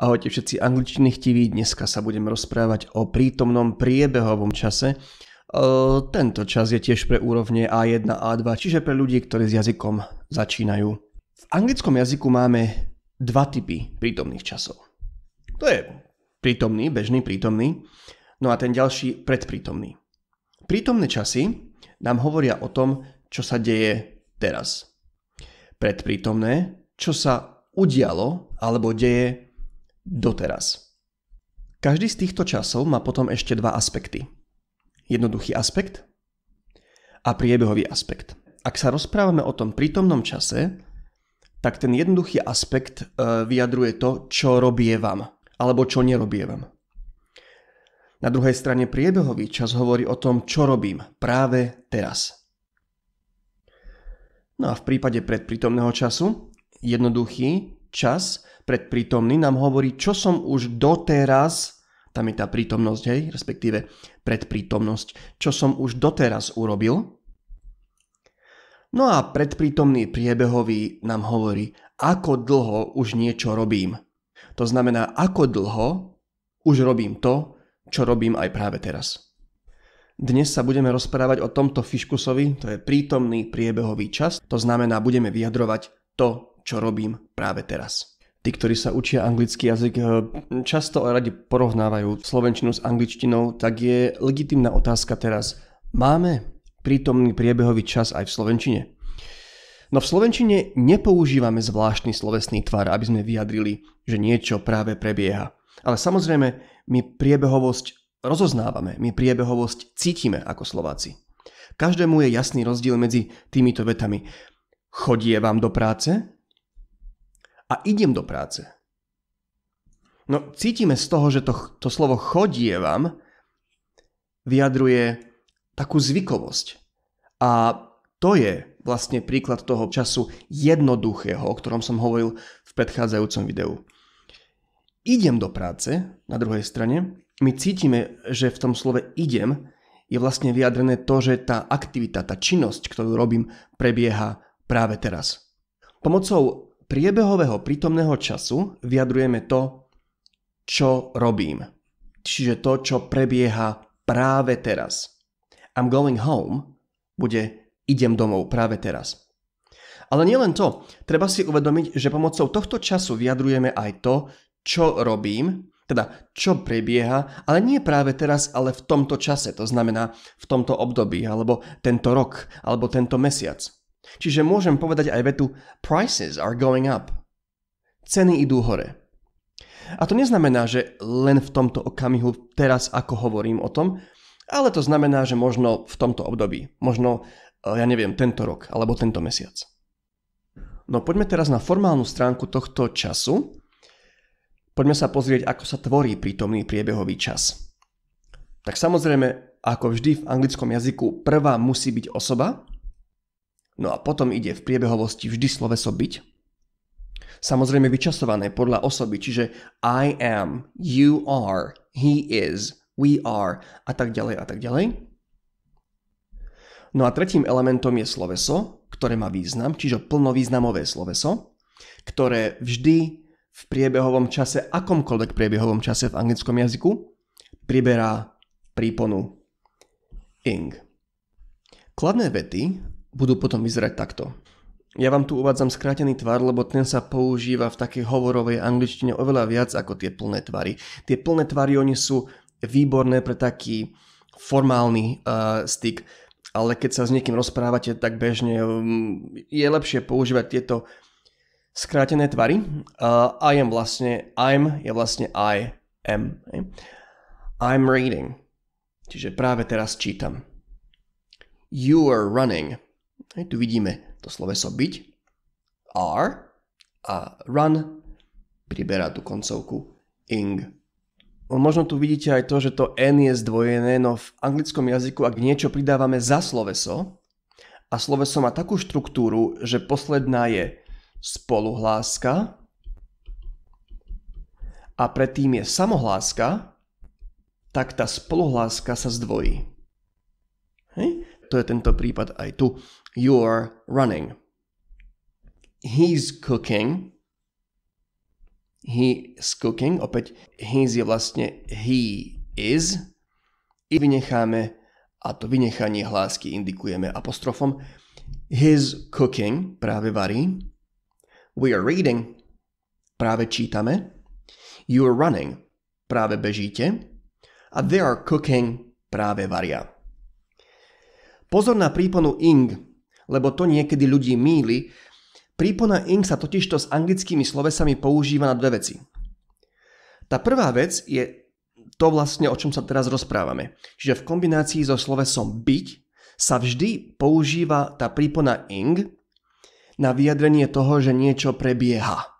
Ahojte všetci angličtiny chtiví, dneska sa budem rozprávať o prítomnom priebehovom čase. Ehm, tento čas je tiež pre úrovne A1, A2, čiže pre ľudí, ktorí s jazykom začínajú. V anglickom jazyku máme dva typy prítomných časov. To je prítomný, bežný, prítomný, no a ten ďalší predprítomný. Prítomné časy nám hovoria o tom, čo sa deje teraz. Predprítomné, čo sa udialo alebo deje doteraz. Každý z týchto časov má potom ešte dva aspekty. Jednoduchý aspekt a priebehový aspekt. Ak sa rozprávame o tom prítomnom čase, tak ten jednoduchý aspekt e, vyjadruje to, čo robie vám, alebo čo vám. Na druhej strane priebehový čas hovorí o tom, čo robím práve teraz. No a v prípade predprítomného času, jednoduchý čas Predprítomný nám hovorí, čo som už doteraz, tam je tá prítomnosť, hej, respektíve predprítomnosť, čo som už doteraz urobil. No a predprítomný priebehový nám hovorí, ako dlho už niečo robím. To znamená, ako dlho už robím to, čo robím aj práve teraz. Dnes sa budeme rozprávať o tomto fiškusovi, to je prítomný priebehový čas, to znamená, budeme vyjadrovať to, čo robím práve teraz. Tí, ktorí sa učia anglický jazyk, eh, často radi porovnávajú slovenčinu s angličtinou, tak je legitimná otázka teraz. Máme prítomný priebehový čas aj v slovenčine? No v slovenčine nepoužívame zvláštny slovesný tvar, aby sme vyjadrili, že niečo práve prebieha. Ale samozrejme, my priebehovosť rozoznávame, my priebehovosť cítime ako Slováci. Každému je jasný rozdiel medzi týmito vetami. Chodie vám do práce? a idem do práce. No cítime z toho, že to, to slovo vám vyjadruje takú zvykovosť. A to je vlastne príklad toho času jednoduchého, o ktorom som hovoril v predchádzajúcom videu. Idem do práce, na druhej strane, my cítime, že v tom slove idem je vlastne vyjadrené to, že tá aktivita, tá činnosť, ktorú robím, prebieha práve teraz. Pomocou priebehového prítomného času vyjadrujeme to, čo robím. Čiže to, čo prebieha práve teraz. I'm going home bude idem domov práve teraz. Ale nielen to, treba si uvedomiť, že pomocou tohto času vyjadrujeme aj to, čo robím, teda čo prebieha, ale nie práve teraz, ale v tomto čase, to znamená v tomto období, alebo tento rok, alebo tento mesiac. Čiže môžem povedať aj vetu Prices are going up. Ceny idú hore. A to neznamená, že len v tomto okamihu, teraz ako hovorím o tom, ale to znamená, že možno v tomto období, možno, eh, ja neviem, tento rok alebo tento mesiac. No poďme teraz na formálnu stránku tohto času. Poďme sa pozrieť, ako sa tvorí prítomný priebehový čas. Tak samozrejme, ako vždy v anglickom jazyku, prvá musí byť osoba, No a potom ide v priebehovosti vždy sloveso byť. Samozrejme vyčasované podľa osoby, čiže I am, you are, he is, we are a tak ďalej a tak ďalej. No a tretím elementom je sloveso, ktoré má význam, čiže plnovýznamové sloveso, ktoré vždy v priebehovom čase, akomkoľvek priebehovom čase v anglickom jazyku, priberá príponu ing. Kladné vety budú potom vyzerať takto. Ja vám tu uvádzam skrátený tvar, lebo ten sa používa v takej hovorovej angličtine oveľa viac ako tie plné tvary. Tie plné tvary, oni sú výborné pre taký formálny uh, styk, ale keď sa s niekým rozprávate tak bežne, um, je lepšie používať tieto skrátené tvary. Uh, I am vlastne I'm, je vlastne I am. I'm reading. Čiže práve teraz čítam. You are running tu vidíme to sloveso byť, are, a run priberá tú koncovku ing. No, možno tu vidíte aj to, že to n je zdvojené, no v anglickom jazyku, ak niečo pridávame za sloveso, a sloveso má takú štruktúru, že posledná je spoluhláska a predtým je samohláska, tak tá spoluhláska sa zdvojí. Hej? To je tento prípad aj tu. You're running. He's cooking. He's cooking. Opäť he's je vlastne he is. I vynecháme a to vynechanie hlásky indikujeme apostrofom. His cooking práve varí. We are reading. Práve čítame. You are running. Práve bežíte. A they are cooking. Práve varia. Pozor na príponu ing lebo to niekedy ľudí míli, prípona ink sa totižto s anglickými slovesami používa na dve veci. Tá prvá vec je to vlastne, o čom sa teraz rozprávame. Čiže v kombinácii so slovesom byť sa vždy používa tá prípona ing na vyjadrenie toho, že niečo prebieha.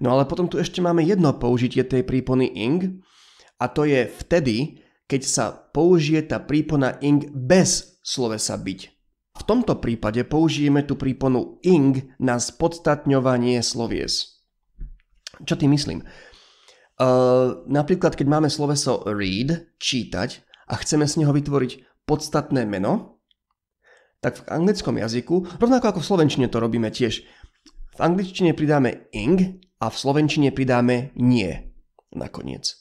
No ale potom tu ešte máme jedno použitie tej prípony ing a to je vtedy, keď sa použije tá prípona ing bez slovesa byť tomto prípade použijeme tú príponu ing na spodstatňovanie slovies. Čo tým myslím? Uh, napríklad, keď máme sloveso read, čítať, a chceme z neho vytvoriť podstatné meno, tak v anglickom jazyku, rovnako ako v slovenčine to robíme tiež, v angličtine pridáme ing a v slovenčine pridáme nie nakoniec.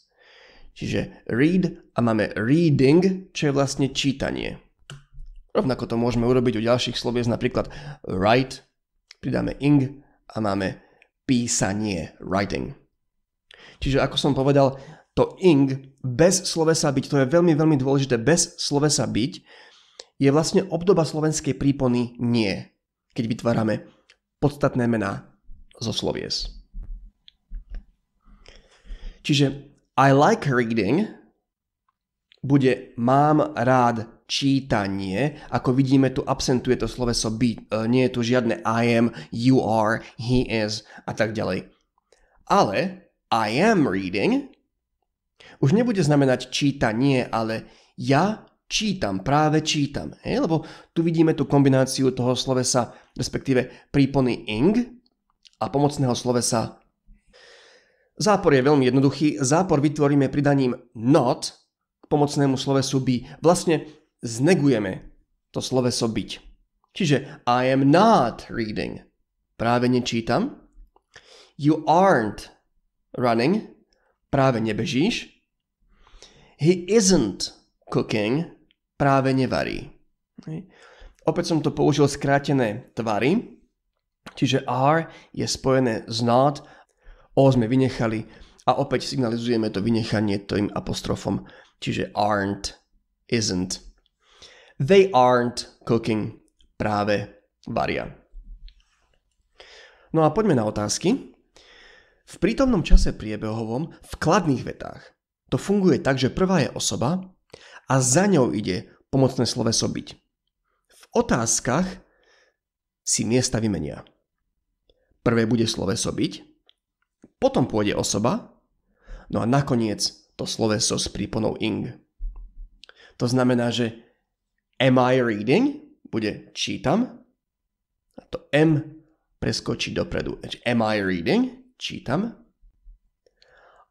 Čiže read a máme reading, čo je vlastne čítanie. Rovnako to môžeme urobiť u ďalších slovies, napríklad write, pridáme ing a máme písanie, writing. Čiže ako som povedal, to ing bez slovesa byť, to je veľmi, veľmi dôležité, bez slovesa byť, je vlastne obdoba slovenskej prípony nie, keď vytvárame podstatné mená zo slovies. Čiže I like reading bude mám rád čítanie, ako vidíme tu absentuje to sloveso be, e, nie je tu žiadne I am, you are, he is a tak ďalej. Ale I am reading už nebude znamenať čítanie, ale ja čítam, práve čítam. Hej? Lebo tu vidíme tú kombináciu toho slovesa, respektíve prípony ing a pomocného slovesa. Zápor je veľmi jednoduchý. Zápor vytvoríme pridaním not k pomocnému slovesu be. Vlastne znegujeme to sloveso byť. Čiže I am not reading. Práve nečítam. You aren't running. Práve nebežíš. He isn't cooking. Práve nevarí. Opäť som to použil skrátené tvary. Čiže are je spojené s not. O sme vynechali a opäť signalizujeme to vynechanie tým apostrofom čiže aren't, isn't. They aren't cooking, práve varia. No a poďme na otázky. V prítomnom čase priebehovom v kladných vetách to funguje tak, že prvá je osoba a za ňou ide pomocné sloveso byť. V otázkach si miesta vymenia. Prvé bude sloveso byť, potom pôjde osoba, no a nakoniec to sloveso s príponou ing. To znamená, že am I reading bude čítam a to m preskočí dopredu. Am I reading? Čítam.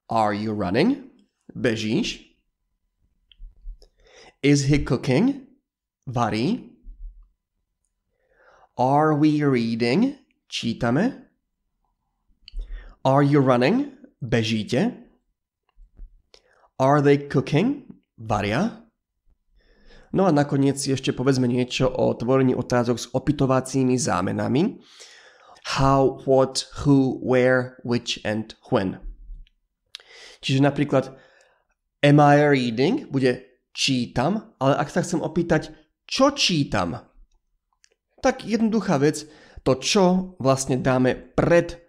Are you running? Bežíš. Is he cooking? Varí. Are we reading? Čítame. Are you running? Bežíte. Are they cooking? Varia? No a nakoniec ešte povedzme niečo o tvorení otázok s opytovacími zámenami. How, what, who, where, which and when. Čiže napríklad am I reading bude čítam, ale ak sa chcem opýtať, čo čítam, tak jednoduchá vec, to čo vlastne dáme pred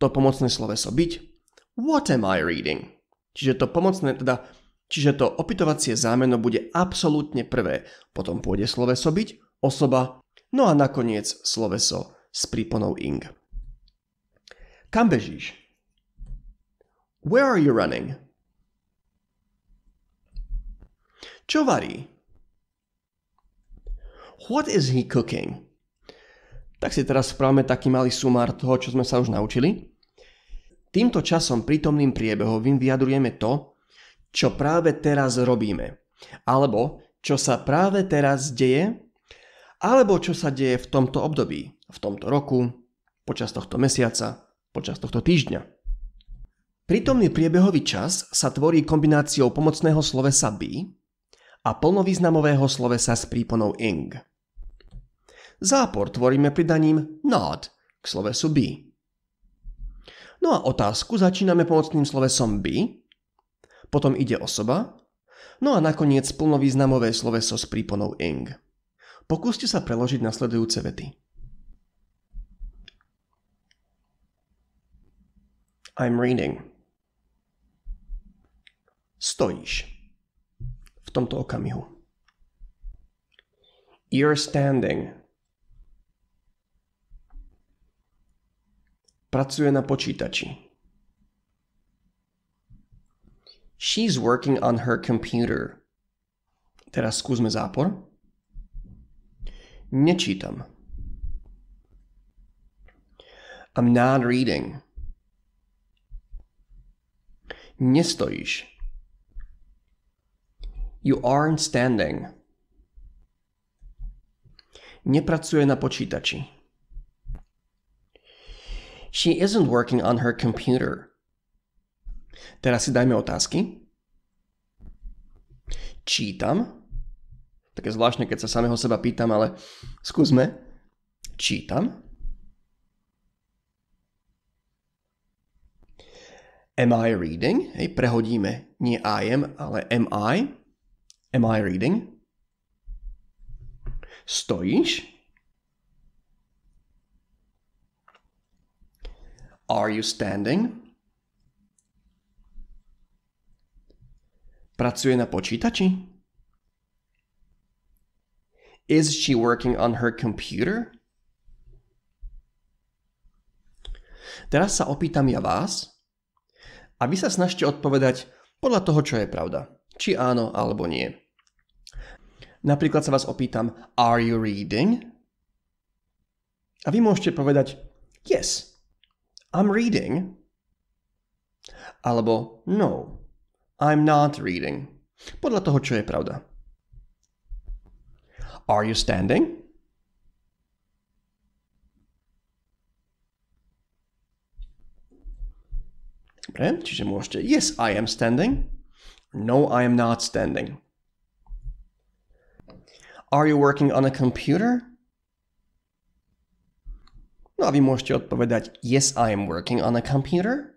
to pomocné sloveso byť. What am I reading? Čiže to pomocné, teda, čiže to opytovacie zámeno bude absolútne prvé, potom pôjde sloveso byť, osoba, no a nakoniec sloveso s príponou ing. Kam bežíš? Where are you running? Čo varí? What is he cooking? Tak si teraz spravme taký malý sumár toho, čo sme sa už naučili. Týmto časom prítomným priebehovým vyjadrujeme to, čo práve teraz robíme, alebo čo sa práve teraz deje, alebo čo sa deje v tomto období, v tomto roku, počas tohto mesiaca, počas tohto týždňa. Prítomný priebehový čas sa tvorí kombináciou pomocného slovesa by a plnovýznamového slovesa s príponou ing. Zápor tvoríme pridaním not k slovesu be No a otázku začíname pomocným slovesom by, potom ide osoba, no a nakoniec plnovýznamové sloveso s príponou ing. Pokúste sa preložiť nasledujúce vety. I'm reading. Stojíš. V tomto okamihu. You're standing. Pracuje na počítači. She's working on her computer. Teraz skúsme zápor. Nečítam. I'm not reading. Nestojíš. You aren't standing. Nepracuje na počítači. She isn't working on her computer. Teraz si dajme otázky. Čítam. Také zvláštne, keď sa samého seba pýtam, ale skúsme. Čítam. Am I reading? Hej, prehodíme nie I am, ale am I. Am I reading? Stojíš? Are you standing? Pracuje na počítači? Is she working on her computer? Teraz sa opýtam ja vás a vy sa snažte odpovedať podľa toho, čo je pravda. Či áno alebo nie. Napríklad sa vás opýtam, are you reading? A vy môžete povedať yes, I'm reading. Alebo no, I'm not reading. Podľa toho, čo je pravda. Are you standing? Dobre, čiže môžete yes, I am standing. No, I am not standing. Are you working on a computer? No a vy môžete odpovedať Yes, I am working on a computer.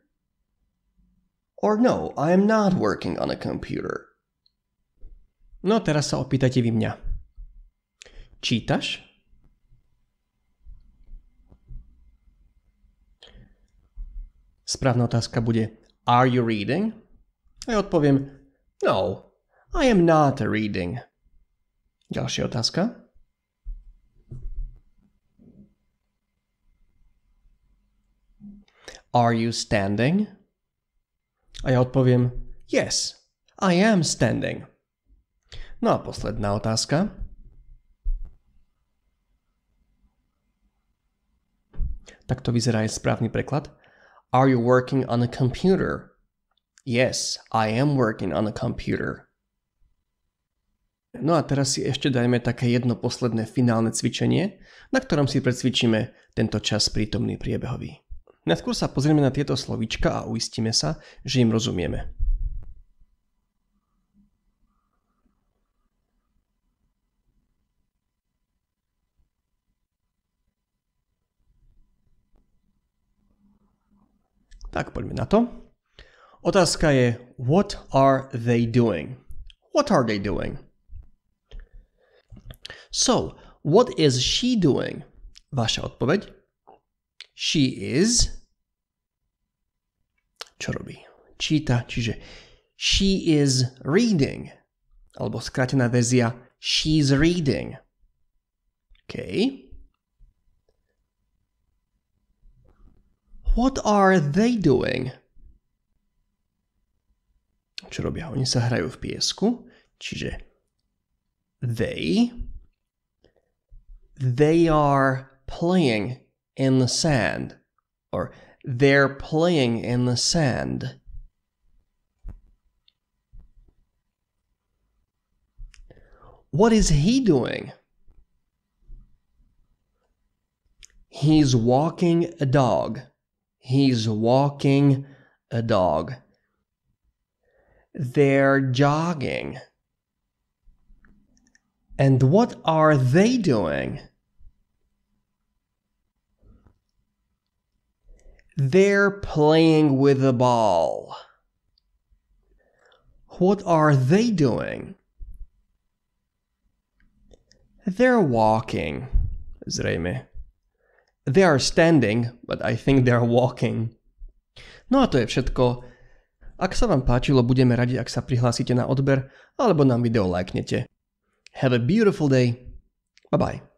Or no, I am not working on a computer. No teraz sa opýtate vy mňa. Čítaš? Správna otázka bude Are you reading? A ja odpoviem No, I am not reading. Ďalšia otázka. Are you standing? A ja odpoviem Yes, I am standing. No a posledná otázka. Tak to vyzerá aj správny preklad. Are you working on a computer? Yes, I am working on a computer. No a teraz si ešte dajme také jedno posledné finálne cvičenie, na ktorom si precvičíme tento čas prítomný priebehový. Najskôr sa pozrieme na tieto slovíčka a uistíme sa, že im rozumieme. Tak poďme na to. Otázka je What are they doing? What are they doing? So, what is she doing? Vaša odpoveď? She is. Co robi? Czyta, czyże. She is reading. Albo skraćena wersja she's reading. Okay. What are they doing? Czy robią? Oni zahrają w piesku. Czyże they. They are playing in the sand, or they're playing in the sand. What is he doing? He's walking a dog. He's walking a dog. They're jogging. And what are they doing? They're playing with the ball. What are they doing? They're walking, zřejmě. They are standing, but I think they're walking. No a to je všetko. Ak sa vám páčilo, budeme radi, ak sa prihlásite na odber alebo nám video lajknete. Have a beautiful day. Bye bye.